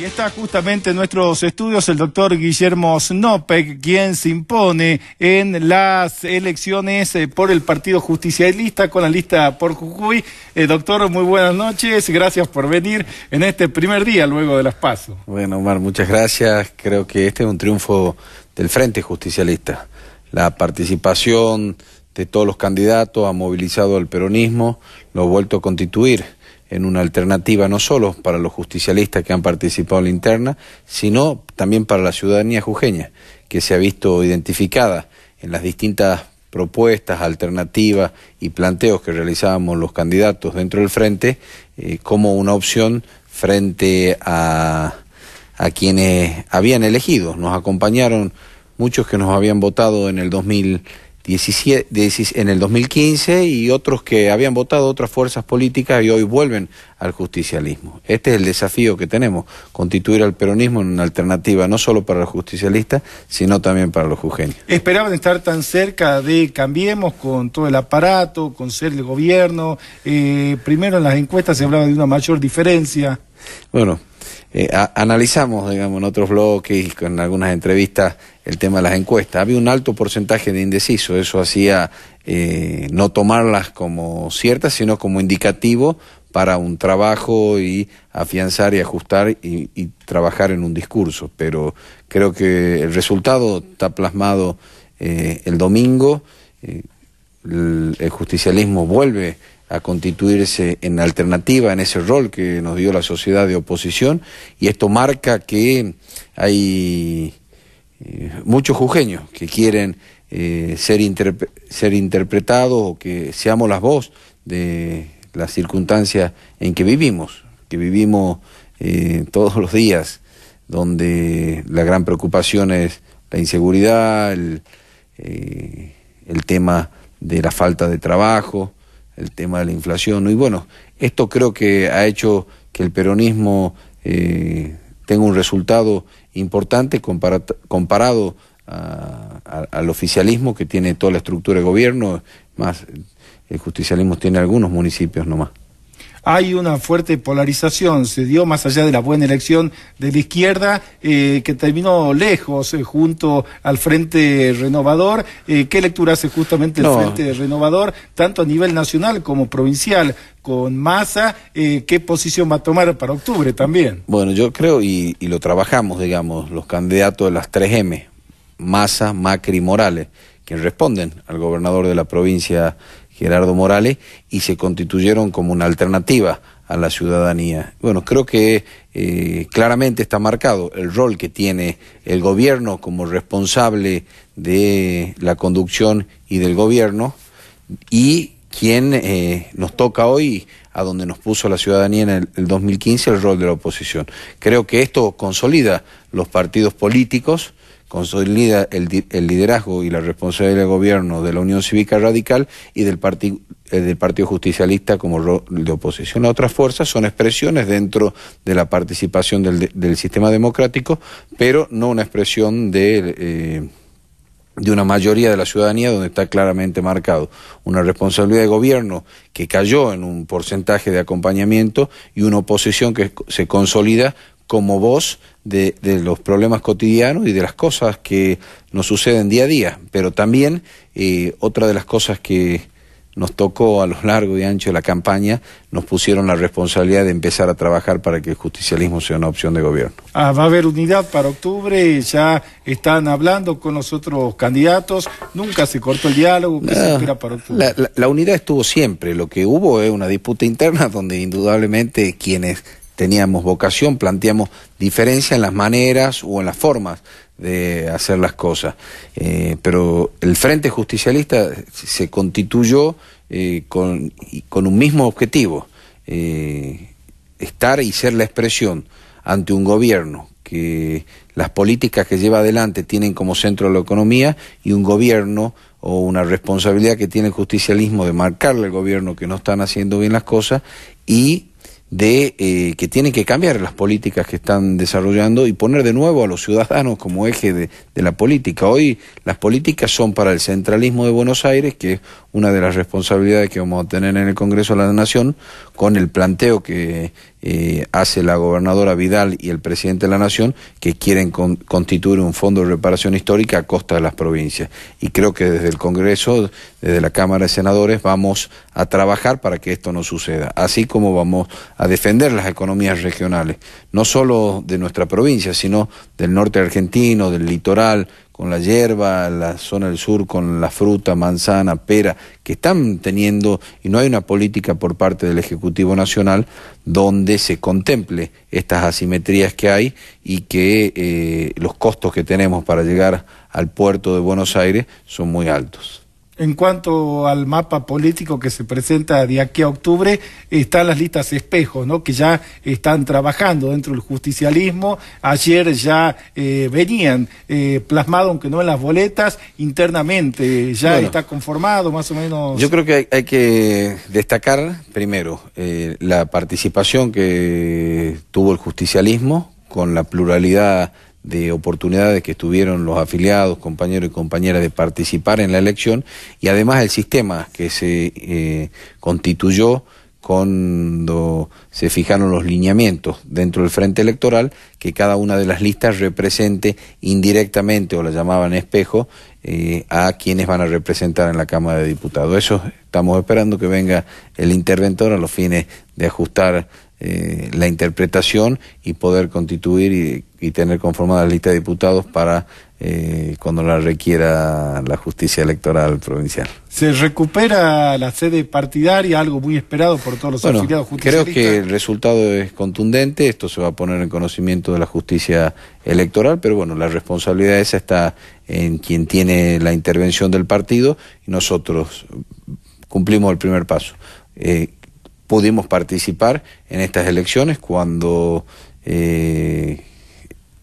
Y está justamente en nuestros estudios el doctor Guillermo Snopek, quien se impone en las elecciones eh, por el Partido Justicialista con la lista por Jujuy. Eh, doctor, muy buenas noches, gracias por venir en este primer día luego de las PASO. Bueno, Omar, muchas gracias. Creo que este es un triunfo del Frente Justicialista. La participación de todos los candidatos ha movilizado al peronismo, lo ha vuelto a constituir en una alternativa no solo para los justicialistas que han participado en la interna, sino también para la ciudadanía jujeña, que se ha visto identificada en las distintas propuestas, alternativas y planteos que realizábamos los candidatos dentro del frente eh, como una opción frente a, a quienes habían elegido. Nos acompañaron muchos que nos habían votado en el 2000 17, en el 2015 y otros que habían votado otras fuerzas políticas y hoy vuelven al justicialismo. Este es el desafío que tenemos, constituir al peronismo en una alternativa no solo para los justicialistas, sino también para los jujeños. Esperaban estar tan cerca de Cambiemos con todo el aparato, con ser el gobierno. Eh, primero en las encuestas se hablaba de una mayor diferencia. Bueno, eh, analizamos, digamos, en otros bloques, y con algunas entrevistas el tema de las encuestas. Había un alto porcentaje de indeciso eso hacía eh, no tomarlas como ciertas, sino como indicativo para un trabajo y afianzar y ajustar y, trabajar en un discurso. Pero creo que el resultado está plasmado eh, el domingo. Eh, el justicialismo vuelve a constituirse en alternativa en ese rol que nos dio la sociedad de oposición y esto marca que hay eh, muchos jujeños que quieren eh, ser, ser interpretados o que seamos las voz de las circunstancias en que vivimos, que vivimos eh, todos los días, donde la gran preocupación es la inseguridad, el, tema de la falta de trabajo, el tema de la inflación. Y bueno, esto creo que ha hecho que el peronismo tenga un resultado importante comparado ah, al oficialismo que tiene toda la estructura de gobierno, más el justicialismo tiene algunos municipios nomás hay una fuerte polarización, se dio más allá de la buena elección de la izquierda, eh, que terminó lejos eh, junto al Frente Renovador. Eh, ¿Qué lectura hace justamente el Frente Renovador, tanto a nivel nacional como provincial? con masa, ¿qué posición va a tomar para octubre también? Bueno, yo creo, y, lo trabajamos, digamos, los candidatos de las 3M, Massa, Macri y Morales, quienes responden al gobernador de la provincia Gerardo Morales y se constituyeron como una alternativa a la ciudadanía. Bueno, creo que eh, claramente está marcado el rol que tiene el gobierno como responsable de la conducción y del gobierno y quien eh, nos toca hoy a donde nos puso la ciudadanía en el, el 2015 el rol de la oposición. Creo que esto consolida los partidos políticos consolida el, liderazgo y la responsabilidad del gobierno de la Unión Cívica Radical y del, eh, Partido Justicialista como de oposición. a otras fuerzas son expresiones dentro de la participación del, sistema democrático, pero no una expresión de... Eh, de una mayoría de la ciudadanía donde está claramente marcado una responsabilidad de gobierno que cayó en un porcentaje de acompañamiento y una oposición que se consolida como voz de, los problemas cotidianos y de las cosas que nos suceden día a día. Pero también eh, otra de las cosas que nos tocó a lo largo y ancho de la campaña, nos pusieron la responsabilidad de empezar a trabajar para que el justicialismo sea una opción de gobierno. Ah, va a haber unidad para octubre, ya están hablando con los otros candidatos, nunca se cortó el diálogo, ¿qué se espera para octubre? la unidad estuvo siempre, lo que hubo es una disputa interna donde indudablemente quienes teníamos vocación, planteamos diferencia en las maneras o en las formas de hacer las cosas. Eh, pero el Frente Justicialista se constituyó eh, con, un mismo objetivo, eh, estar y ser la expresión ante un gobierno que las políticas que lleva adelante tienen como centro la economía y un gobierno o una responsabilidad que tiene el justicialismo de marcarle al gobierno que no están haciendo bien las cosas y de eh, que tienen que cambiar las políticas que están desarrollando y poner de nuevo a los ciudadanos como eje de, de, la política. Hoy las políticas son para el centralismo de Buenos Aires, que es una de las responsabilidades que vamos a tener en el Congreso de la Nación, con el planteo que eh, hace la gobernadora Vidal y el presidente de la Nación, que quieren constituir un fondo de reparación histórica a costa de las provincias. Y creo que desde el Congreso, desde la Cámara de Senadores, vamos a trabajar para que esto no suceda, así como vamos a defender las economías regionales, no solo de nuestra provincia, sino del norte argentino, del litoral, con la hierba, la zona del sur con la fruta, manzana, pera, que están teniendo, y no hay una política por parte del Ejecutivo Nacional donde se contemple estas asimetrías que hay y que eh, los costos que tenemos para llegar al puerto de Buenos Aires son muy altos. En cuanto al mapa político que se presenta de aquí a octubre, están las listas espejo, ¿no? que ya están trabajando dentro del justicialismo. Ayer ya eh, venían eh, plasmado, aunque no en las boletas, internamente ya está conformado más o menos. Yo creo que hay, que destacar primero eh, la participación que tuvo el justicialismo con la pluralidad de oportunidades que tuvieron los afiliados, compañeros y compañeras de participar en la elección y además el sistema que se eh, constituyó cuando se fijaron los lineamientos dentro del frente electoral, que cada una de las listas represente indirectamente, o la llamaban espejo, eh, a quienes van a representar en la Cámara de Diputados. Eso estamos esperando que venga el interventor a los fines de ajustar eh, la interpretación y poder constituir y, tener conformada la lista de diputados para eh, cuando la requiera la justicia electoral provincial. Se recupera la sede partidaria, algo muy esperado por todos los afiliados Creo que el resultado es contundente, esto se va a poner en conocimiento de la justicia electoral, pero bueno, la responsabilidad esa está en quien tiene la intervención del partido y nosotros cumplimos el primer paso. Eh, pudimos participar en estas elecciones cuando eh,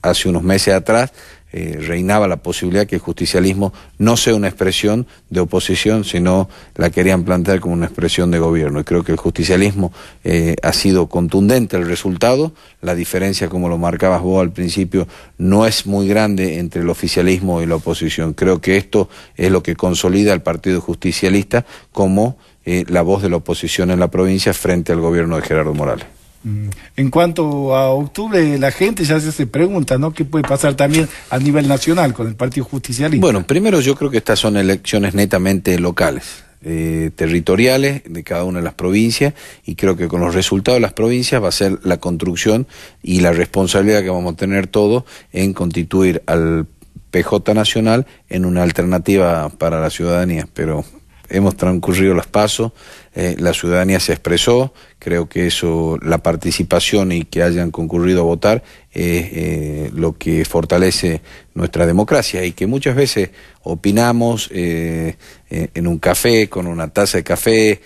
hace unos meses atrás eh, reinaba la posibilidad que el justicialismo no sea una expresión de oposición, sino la querían plantear como una expresión de gobierno. Y creo que el justicialismo eh, ha sido contundente el resultado. La diferencia, como lo marcabas vos al principio, no es muy grande entre el oficialismo y la oposición. Creo que esto es lo que consolida al Partido Justicialista como eh, la voz de la oposición en la provincia frente al gobierno de Gerardo Morales. Mm. En cuanto a octubre, la gente ya se pregunta, ¿no? ¿Qué puede pasar también a nivel nacional con el Partido Justicialista? Bueno, primero yo creo que estas son elecciones netamente locales, eh, territoriales de cada una de las provincias y creo que con los resultados de las provincias va a ser la construcción y la responsabilidad que vamos a tener todos en constituir al PJ Nacional en una alternativa para la ciudadanía, pero hemos transcurrido los pasos, eh, la ciudadanía se expresó, creo que eso, la participación y que hayan concurrido a votar es eh, lo que fortalece nuestra democracia y que muchas veces opinamos eh, en un café, con una taza de café,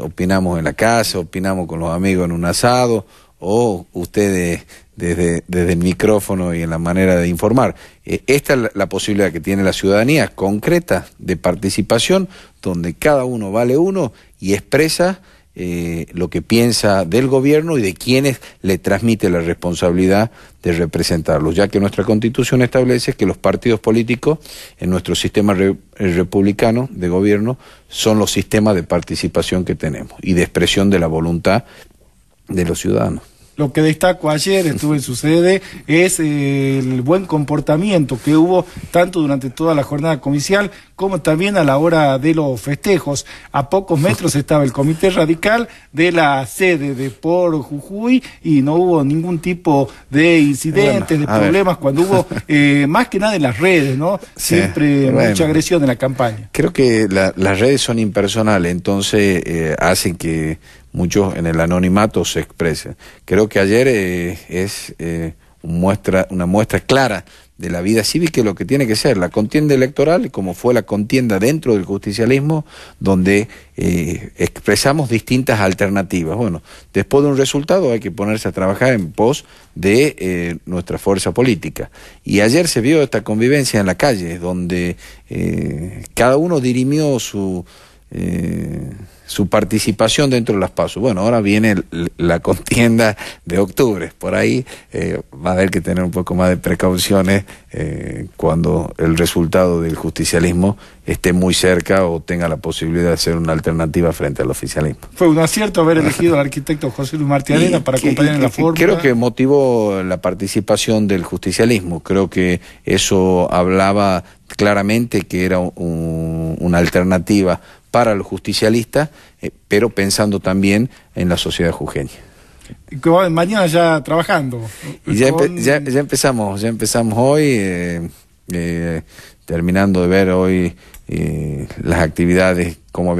opinamos en la casa, opinamos con los amigos en un asado, o ustedes desde, el micrófono y en la manera de informar. Eh, esta es la posibilidad que tiene la ciudadanía concreta de participación, donde cada uno vale uno y expresa eh, lo que piensa del gobierno y de quienes le transmite la responsabilidad de representarlos, ya que nuestra constitución establece que los partidos políticos en nuestro sistema eh, republicano de gobierno son los sistemas de participación que tenemos y de expresión de la voluntad de los ciudadanos. Lo que destaco ayer, estuve en su sede, es eh, el buen comportamiento que hubo tanto durante toda la jornada comicial como también a la hora de los festejos. A pocos metros estaba el Comité Radical de la sede de Por Jujuy y no hubo ningún tipo de incidentes, de problemas, cuando hubo eh, más que nada en las redes, ¿no? Siempre mucha agresión en la campaña. Creo que las redes son impersonales, entonces eh, hacen que muchos en el anonimato se expresan. Creo que ayer eh, es eh, muestra, una muestra clara de la vida cívica lo que tiene que ser la contienda electoral, como fue la contienda dentro del justicialismo, donde eh, expresamos distintas alternativas. Bueno, después de un resultado hay que ponerse a trabajar en pos de nuestra fuerza política. Y ayer se vio esta convivencia en la calle, donde cada uno dirimió su su participación dentro de las pasos. Bueno, ahora viene la contienda de octubre. Por ahí eh, va a haber que tener un poco más de precauciones eh, cuando el resultado del justicialismo esté muy cerca o tenga la posibilidad de ser una alternativa frente al oficialismo. Fue un acierto haber elegido al arquitecto José Luis Martínez para acompañar en la fórmula. Creo que motivó la participación del justicialismo. Creo que eso hablaba claramente que era una alternativa para los justicialistas, eh, pero pensando también en la sociedad jujeña. Mañana ya trabajando. Y ya, ya, empezamos, ya empezamos hoy, eh, eh, terminando de ver hoy las actividades, cómo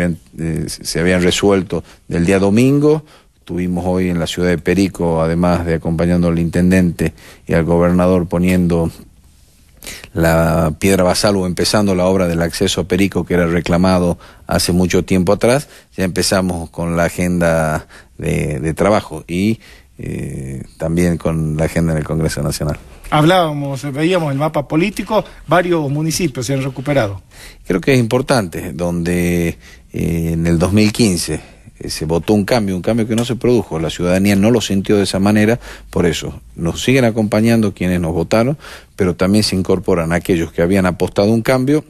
se habían resuelto del día domingo. Tuvimos hoy en la ciudad de Perico, además de acompañando al intendente y al gobernador poniendo la piedra basal o empezando la obra del acceso a Perico que era reclamado hace mucho tiempo atrás, ya empezamos con la agenda de, trabajo y eh, también con la agenda en el Congreso Nacional. Hablábamos, veíamos el mapa político, varios municipios se han recuperado. Creo que es importante, donde eh, en el 2015 eh, se votó un cambio, un cambio que no se produjo, la ciudadanía no lo sintió de esa manera, por eso nos siguen acompañando quienes nos votaron, pero también se incorporan aquellos que habían apostado un cambio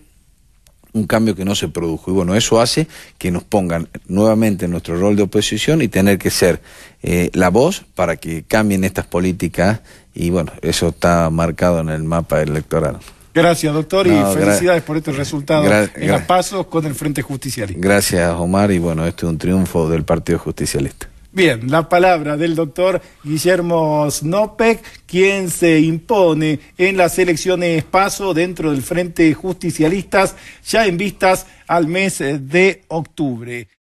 un cambio que no se produjo. Y bueno, eso hace que nos pongan nuevamente en nuestro rol de oposición y tener que ser eh, la voz para que cambien estas políticas. Y bueno, eso está marcado en el mapa electoral. Gracias, doctor, y felicidades por este resultado en los pasos con el Frente Justicialista. Gracias, Omar, y bueno, este es un triunfo del Partido Justicialista. Bien, la palabra del doctor Guillermo Snopek, quien se impone en las elecciones PASO dentro del Frente Justicialistas, ya en vistas al mes de octubre.